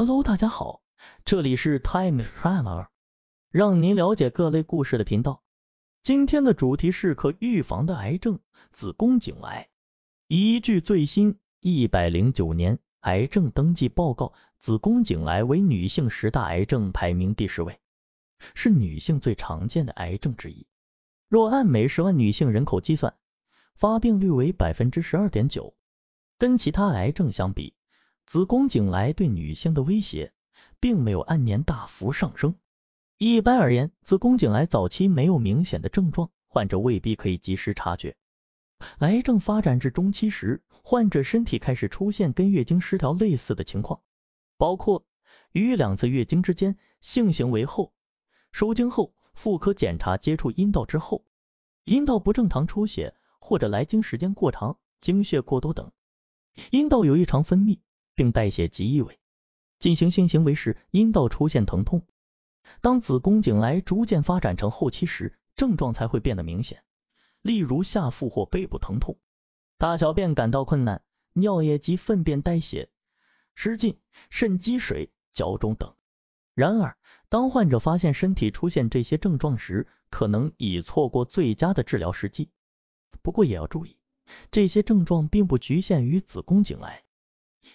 Hello，大家好，这里是 Time Travel，让您了解各类故事的频道。今天的主题是可预防的癌症——子宫颈癌。依据最新一百零九年癌症登记报告，子宫颈癌为女性十大癌症排名第十位，是女性最常见的癌症之一。若按每十万女性人口计算，发病率为百分之十二点九，跟其他癌症相比。子宫颈癌对女性的威胁并没有按年大幅上升。一般而言，子宫颈癌早期没有明显的症状，患者未必可以及时察觉。癌症发展至中期时，患者身体开始出现跟月经失调类似的情况，包括于两次月经之间性行为后、受精后、妇科检查接触阴道之后，阴道不正常出血或者来经时间过长、经血过多等，阴道有异常分泌。并代谢及异味，进行性行为时阴道出现疼痛。当子宫颈癌逐渐发展成后期时，症状才会变得明显，例如下腹或背部疼痛、大小便感到困难、尿液及粪便带血、失禁、肾积水、脚肿等。然而，当患者发现身体出现这些症状时，可能已错过最佳的治疗时机。不过也要注意，这些症状并不局限于子宫颈癌。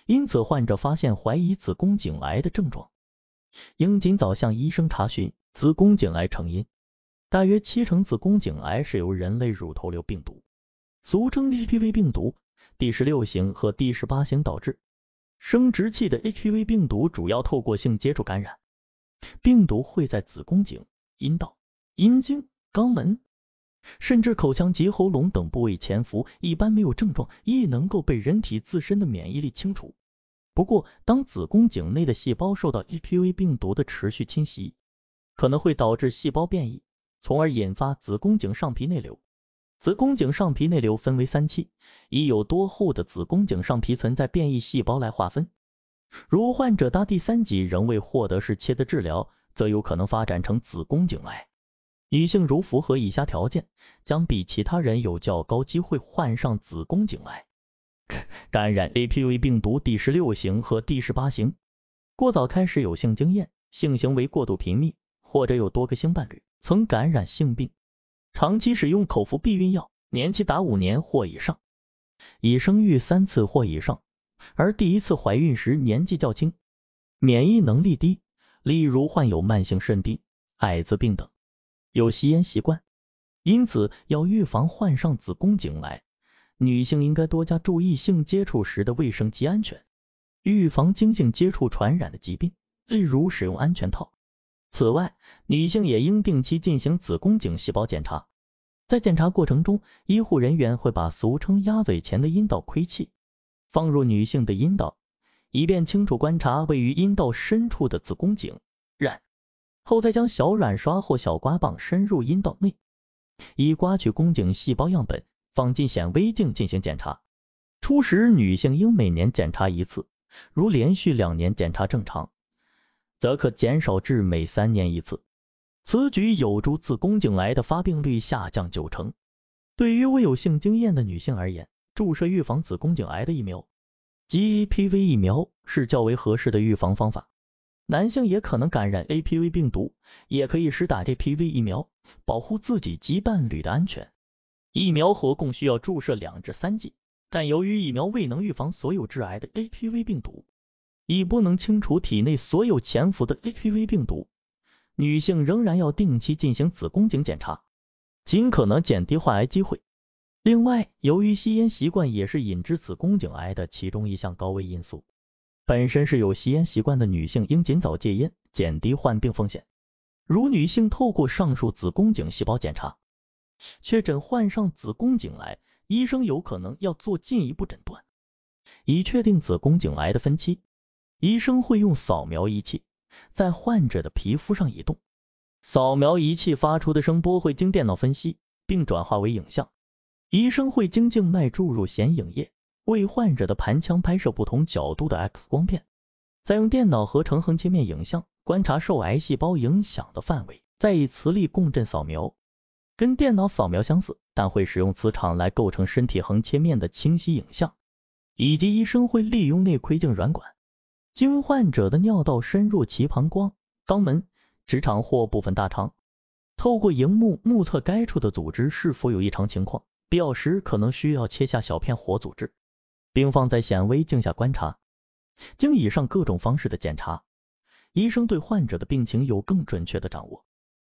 因此，患者发现怀疑子宫颈癌的症状，应尽早向医生查询子宫颈癌成因。大约七成子宫颈癌是由人类乳头瘤病毒，俗称 HPV 病毒，第十六型和第十八型导致。生殖器的 HPV 病毒主要透过性接触感染，病毒会在子宫颈、阴道、阴茎、肛门。甚至口腔及喉咙等部位潜伏，一般没有症状，亦能够被人体自身的免疫力清除。不过，当子宫颈内的细胞受到 HPV 病毒的持续侵袭，可能会导致细胞变异，从而引发子宫颈上皮内瘤。子宫颈上皮内瘤分为三期，以有多厚的子宫颈上皮存在变异细胞来划分。如患者达第三级仍未获得适切的治疗，则有可能发展成子宫颈癌。女性如符合以下条件，将比其他人有较高机会患上子宫颈癌：感染 a p v 病毒第十六型和第十八型，过早开始有性经验，性行为过度频密，或者有多个性伴侣，曾感染性病，长期使用口服避孕药，年期达五年或以上，已生育三次或以上，而第一次怀孕时年纪较轻，免疫能力低，例如患有慢性肾病、艾滋病等。有吸烟习惯，因此要预防患上子宫颈癌，女性应该多加注意性接触时的卫生及安全，预防经性接触传染的疾病，例如使用安全套。此外，女性也应定期进行子宫颈细胞检查。在检查过程中，医护人员会把俗称鸭嘴钳的阴道窥器放入女性的阴道，以便清楚观察位于阴道深处的子宫颈。后再将小软刷或小刮棒深入阴道内，以刮取宫颈细胞样本，放进显微镜进行检查。初始女性应每年检查一次，如连续两年检查正常，则可减少至每三年一次。此举有助子宫颈癌的发病率下降九成。对于未有性经验的女性而言，注射预防子宫颈癌的疫苗 （GAPV 疫苗）是较为合适的预防方法。男性也可能感染 a p v 病毒，也可以施打 a p v 疫苗，保护自己及伴侣的安全。疫苗合共需要注射两至三剂，但由于疫苗未能预防所有致癌的 a p v 病毒，亦不能清除体内所有潜伏的 a p v 病毒，女性仍然要定期进行子宫颈检查，尽可能减低患癌机会。另外，由于吸烟习惯也是引致子宫颈癌的其中一项高危因素。本身是有吸烟习惯的女性应尽早戒烟，减低患病风险。如女性透过上述子宫颈细胞检查确诊患上子宫颈癌，医生有可能要做进一步诊断，以确定子宫颈癌的分期。医生会用扫描仪器在患者的皮肤上移动，扫描仪器发出的声波会经电脑分析，并转化为影像。医生会经静脉注入显影液。为患者的盘腔拍摄不同角度的 X 光片，再用电脑合成横切面影像，观察受癌细胞影响的范围。再以磁力共振扫描，跟电脑扫描相似，但会使用磁场来构成身体横切面的清晰影像。以及医生会利用内窥镜软管，经患者的尿道深入其膀胱、肛门、直肠或部分大肠，透过荧幕目测该处的组织是否有异常情况，必要时可能需要切下小片活组织。并放在显微镜下观察。经以上各种方式的检查，医生对患者的病情有更准确的掌握，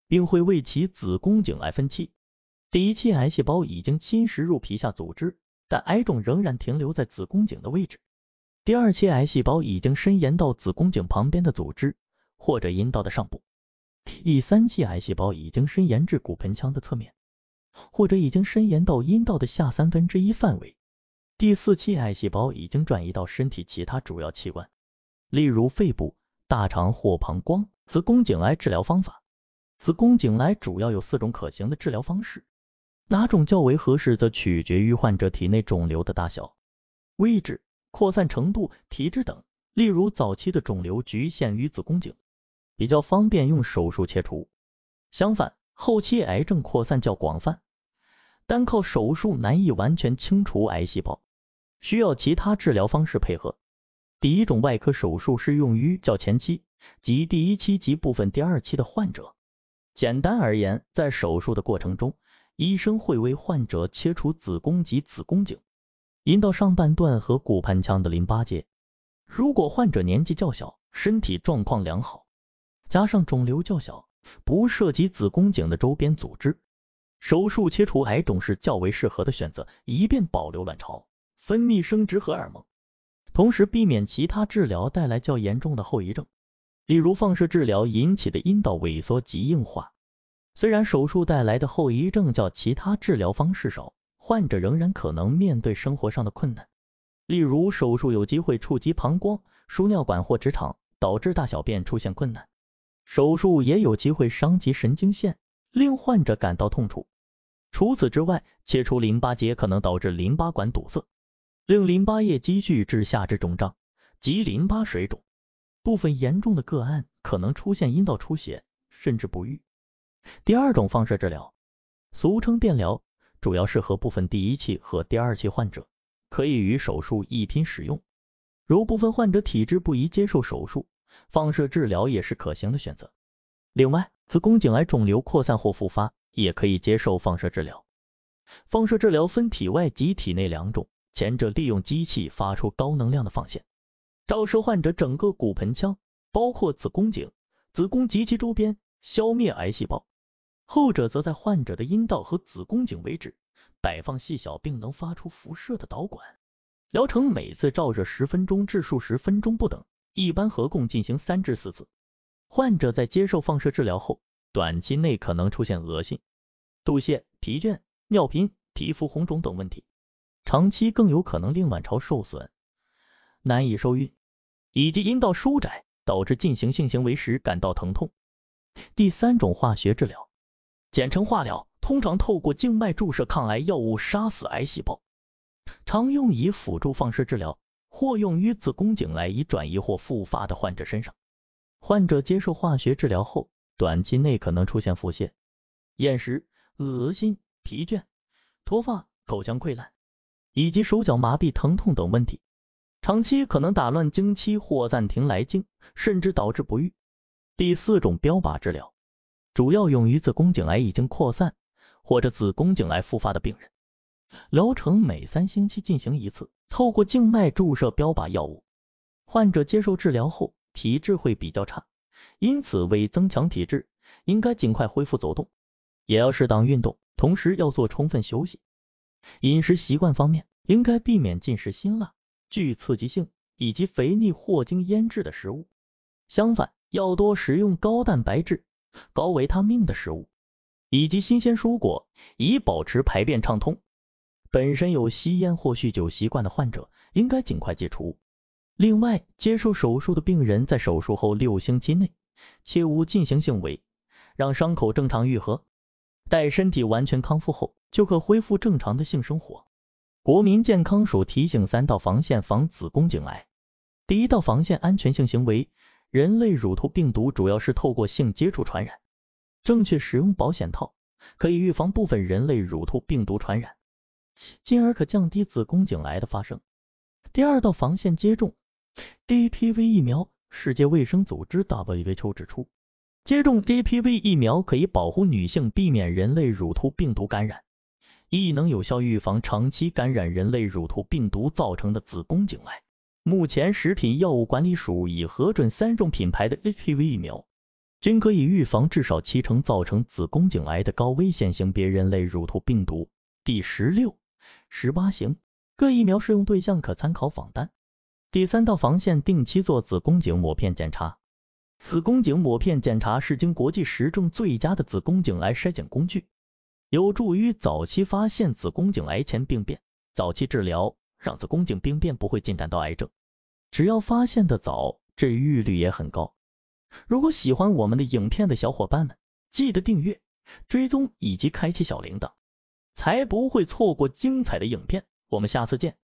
并会为其子宫颈癌分期。第一期癌细胞已经侵蚀入皮下组织，但癌肿仍然停留在子宫颈的位置。第二期癌细胞已经伸延到子宫颈旁边的组织或者阴道的上部。第三期癌细胞已经伸延至骨盆腔的侧面，或者已经伸延到阴道的下三分之一范围。第四期癌细胞已经转移到身体其他主要器官，例如肺部、大肠或膀胱。子宫颈癌治疗方法，子宫颈癌主要有四种可行的治疗方式，哪种较为合适则取决于患者体内肿瘤的大小、位置、扩散程度、体质等。例如早期的肿瘤局限于子宫颈，比较方便用手术切除。相反，后期癌症扩散较广泛，单靠手术难以完全清除癌细胞。需要其他治疗方式配合。第一种外科手术适用于较前期及第一期及部分第二期的患者。简单而言，在手术的过程中，医生会为患者切除子宫及子宫颈、阴道上半段和骨盆腔的淋巴结。如果患者年纪较小，身体状况良好，加上肿瘤较小，不涉及子宫颈的周边组织，手术切除癌肿是较为适合的选择，以便保留卵巢。分泌生殖荷尔蒙，同时避免其他治疗带来较严重的后遗症，例如放射治疗引起的阴道萎缩及硬化。虽然手术带来的后遗症较其他治疗方式少，患者仍然可能面对生活上的困难，例如手术有机会触及膀胱、输尿管或直肠，导致大小便出现困难。手术也有机会伤及神经线，令患者感到痛楚。除此之外，切除淋巴结可能导致淋巴管堵塞。令淋巴液积聚至下肢肿胀及淋巴水肿，部分严重的个案可能出现阴道出血甚至不育。第二种放射治疗，俗称电疗，主要适合部分第一期和第二期患者，可以与手术一拼使用。如部分患者体质不宜接受手术，放射治疗也是可行的选择。另外，子宫颈癌肿瘤扩散或复发也可以接受放射治疗。放射治疗分体外及体内两种。前者利用机器发出高能量的放射，照射患者整个骨盆腔，包括子宫颈、子宫及其周边，消灭癌细胞；后者则在患者的阴道和子宫颈位置摆放细小并能发出辐射的导管。疗程每次照射十分钟至数十分钟不等，一般合共进行三至四次。患者在接受放射治疗后，短期内可能出现恶心、腹泻、疲倦、尿频、皮肤红肿等问题。长期更有可能令卵巢受损，难以受孕，以及阴道收窄，导致进行性行为时感到疼痛。第三种化学治疗，简称化疗，通常透过静脉注射抗癌药物杀死癌细胞，常用以辅助放射治疗，或用于子宫颈癌已转移或复发的患者身上。患者接受化学治疗后，短期内可能出现腹泻、厌食、恶心、疲倦、脱发、口腔溃烂。以及手脚麻痹、疼痛等问题，长期可能打乱经期或暂停来经，甚至导致不育。第四种标靶治疗，主要用于子宫颈癌已经扩散或者子宫颈癌复发的病人，疗程每三星期进行一次，透过静脉注射标靶药物。患者接受治疗后体质会比较差，因此为增强体质，应该尽快恢复走动，也要适当运动，同时要做充分休息。饮食习惯方面，应该避免进食辛辣、具刺激性以及肥腻或经腌制的食物，相反，要多食用高蛋白质、高维他命的食物以及新鲜蔬果，以保持排便畅通。本身有吸烟或酗酒习惯的患者，应该尽快戒除。另外，接受手术的病人在手术后六星期内，切勿进行性为，让伤口正常愈合。待身体完全康复后，就可恢复正常的性生活。国民健康署提醒三道防线防子宫颈癌。第一道防线安全性行为，人类乳头病毒主要是透过性接触传染，正确使用保险套可以预防部分人类乳头病毒传染，进而可降低子宫颈癌的发生。第二道防线接种 HPV 疫苗，世界卫生组织 W H O 指出。接种 d p v 疫苗可以保护女性避免人类乳突病毒感染，亦能有效预防长期感染人类乳突病毒造成的子宫颈癌。目前，食品药物管理署已核准三种品牌的 HPV 疫苗，均可以预防至少七成造成子宫颈癌的高危险型别人类乳突病毒第十六、十八型。各疫苗适用对象可参考访单。第三道防线，定期做子宫颈抹片检查。子宫颈抹片检查是经国际实证最佳的子宫颈癌筛检工具，有助于早期发现子宫颈癌前病变，早期治疗让子宫颈病变不会进展到癌症。只要发现的早，治愈率也很高。如果喜欢我们的影片的小伙伴们，记得订阅、追踪以及开启小铃铛，才不会错过精彩的影片。我们下次见。